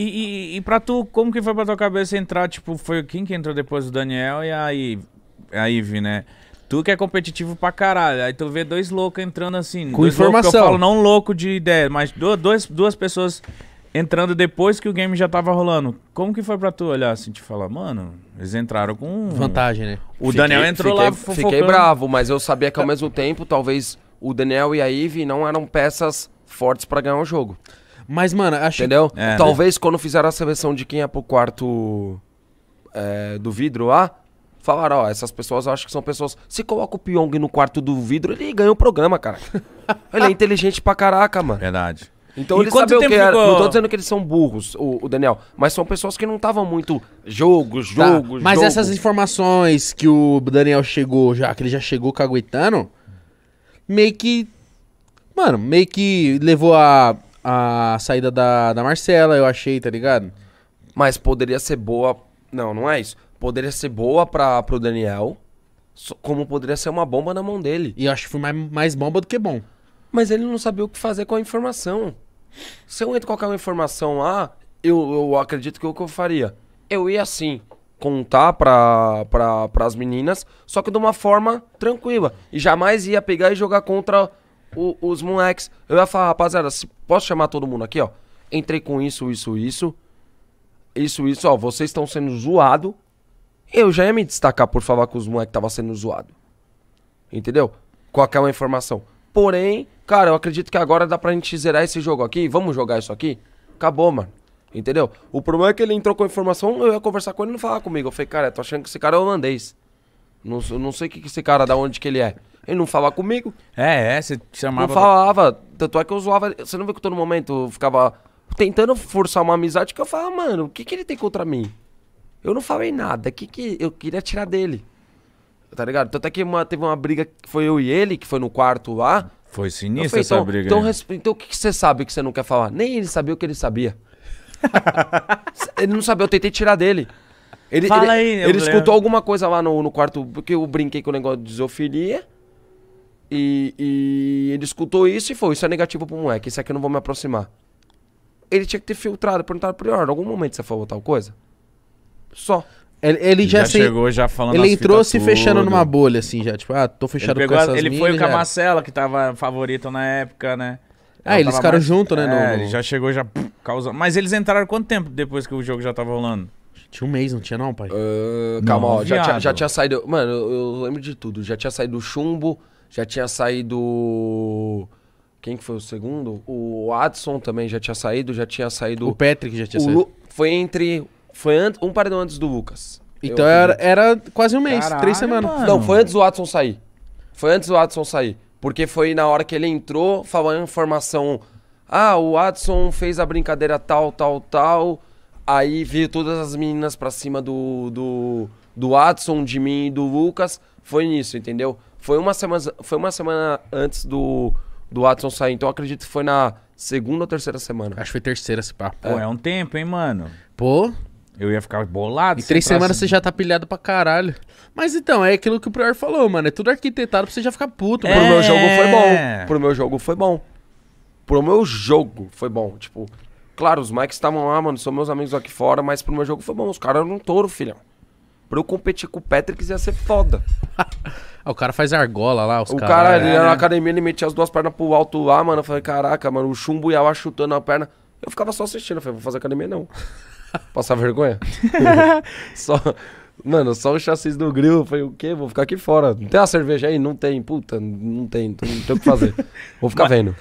E, e, e pra tu, como que foi pra tua cabeça entrar? Tipo, foi quem que entrou depois do Daniel e aí a Ive, né? Tu que é competitivo pra caralho. Aí tu vê dois loucos entrando assim. Com informação. eu falo não louco de ideia, mas dois, duas pessoas entrando depois que o game já tava rolando. Como que foi pra tu olhar assim, te falar, mano, eles entraram com... Vantagem, né? O fiquei, Daniel entrou fiquei, lá fofocando. Fiquei bravo, mas eu sabia que ao mesmo tempo, talvez o Daniel e a Ive não eram peças fortes para ganhar o jogo. Mas, mano, acho Entendeu? É, Talvez né? quando fizeram a seleção de quem é pro quarto é, do vidro lá, falaram, ó, essas pessoas eu acho que são pessoas. Se coloca o Pyong no quarto do vidro, ele ganha o programa, cara. ele é inteligente pra caraca, mano. Verdade. Então ele eles sabem o que ficou... Não tô dizendo que eles são burros, o, o Daniel, mas são pessoas que não estavam muito jogos, jogos, tá. Mas jogo. essas informações que o Daniel chegou já, que ele já chegou caguetando, meio que. Mano, meio que levou a a saída da, da Marcela, eu achei, tá ligado? Mas poderia ser boa. Não, não é isso. Poderia ser boa pra, pro Daniel, como poderia ser uma bomba na mão dele. E eu acho que foi mais, mais bomba do que bom. Mas ele não sabia o que fazer com a informação. Se eu entro com qualquer informação lá, eu, eu acredito que é o que eu faria? Eu ia assim, contar pra, pra, pras meninas, só que de uma forma tranquila. E jamais ia pegar e jogar contra o, os moleques. Eu ia falar, rapaziada, posso chamar todo mundo aqui, ó? Entrei com isso, isso, isso. Isso, isso, ó. Vocês estão sendo zoado. Eu já ia me destacar por falar que os moleques estavam sendo zoado. Entendeu? Com uma informação. Porém, cara, eu acredito que agora dá pra gente zerar esse jogo aqui. Vamos jogar isso aqui? Acabou, mano. Entendeu? O problema é que ele entrou com a informação, eu ia conversar com ele e não falar comigo. Eu falei, cara, eu tô achando que esse cara é holandês. Não, não sei que, que esse cara, da onde que ele é. Ele não falava comigo. É, é, você chamava. Não falava. Tanto é que eu zoava. Você não vê que todo momento eu ficava tentando forçar uma amizade que eu falava, mano, o que, que ele tem contra mim? Eu não falei nada. O que, que eu queria tirar dele? Tá ligado? Tanto é que uma, teve uma briga que foi eu e ele, que foi no quarto lá. Foi sinistra falei, essa então, briga. Então, então, então o que, que você sabe que você não quer falar? Nem ele sabia o que ele sabia. ele não sabia, eu tentei tirar dele. Ele, Fala ele, aí, Ele escutou alguma coisa lá no, no quarto, porque eu brinquei com o negócio de zoofilia. E, e ele escutou isso e foi, isso é negativo pro moleque, isso aqui eu não vou me aproximar. Ele tinha que ter filtrado, perguntado pro em algum momento você falou tal coisa? Só. Ele, ele já, já chegou já falando Ele entrou se tudo. fechando numa bolha, assim, já. Tipo, ah, tô fechado pegou, com essas Ele foi com a né? Marcela, que tava favorito na época, né? Ah, Ela ah, eles ficaram mais... junto, né? É, no... ele já chegou, já causou Mas eles entraram quanto tempo depois que o jogo já tava rolando? Tinha um mês, não tinha não, pai? Uh, calma, não, ó, já, tinha, já tinha saído... Mano, eu, eu lembro de tudo. Já tinha saído o chumbo já tinha saído. Quem que foi o segundo? O Adson também já tinha saído, já tinha saído. O Patrick já tinha o saído. Lu... Foi entre. Foi an... um anos antes do Lucas. Então era, era quase um mês, Caralho, três semanas. Mano. Não, foi antes do Adson sair. Foi antes do Adson sair. Porque foi na hora que ele entrou, falando informação. Ah, o Adson fez a brincadeira tal, tal, tal. Aí veio todas as meninas pra cima do, do, do Adson, de mim e do Lucas. Foi nisso, entendeu? Foi uma semana, foi uma semana antes do, do Watson sair, então acredito que foi na segunda ou terceira semana. Acho que foi terceira se pá Pô, é. é um tempo, hein, mano? Pô, eu ia ficar bolado. Em três semanas assim. você já tá pilhado pra caralho. Mas então, é aquilo que o Prior falou, mano. É tudo arquitetado pra você já ficar puto. É... Pro meu jogo foi bom. Pro meu jogo foi bom. Pro meu jogo foi bom. Tipo, claro, os Mike estavam lá, mano. São meus amigos aqui fora, mas pro meu jogo foi bom. Os caras eram um touro, filhão. Pra eu competir com o Patrick ia ser foda. Ah, o cara faz argola lá, os caras. O cara, cara ele é, era na né? academia, ele metia as duas pernas pro alto lá, mano. Eu falei, caraca, mano, o chumbo ia lá chutando a perna. Eu ficava só assistindo. Eu falei, vou fazer academia não. Passar vergonha? só. Mano, só o chassis do grill. Eu falei, o quê? Vou ficar aqui fora. Não tem uma cerveja aí? Não tem. Puta, não tem. Não tem o que fazer. Vou ficar Mas... vendo.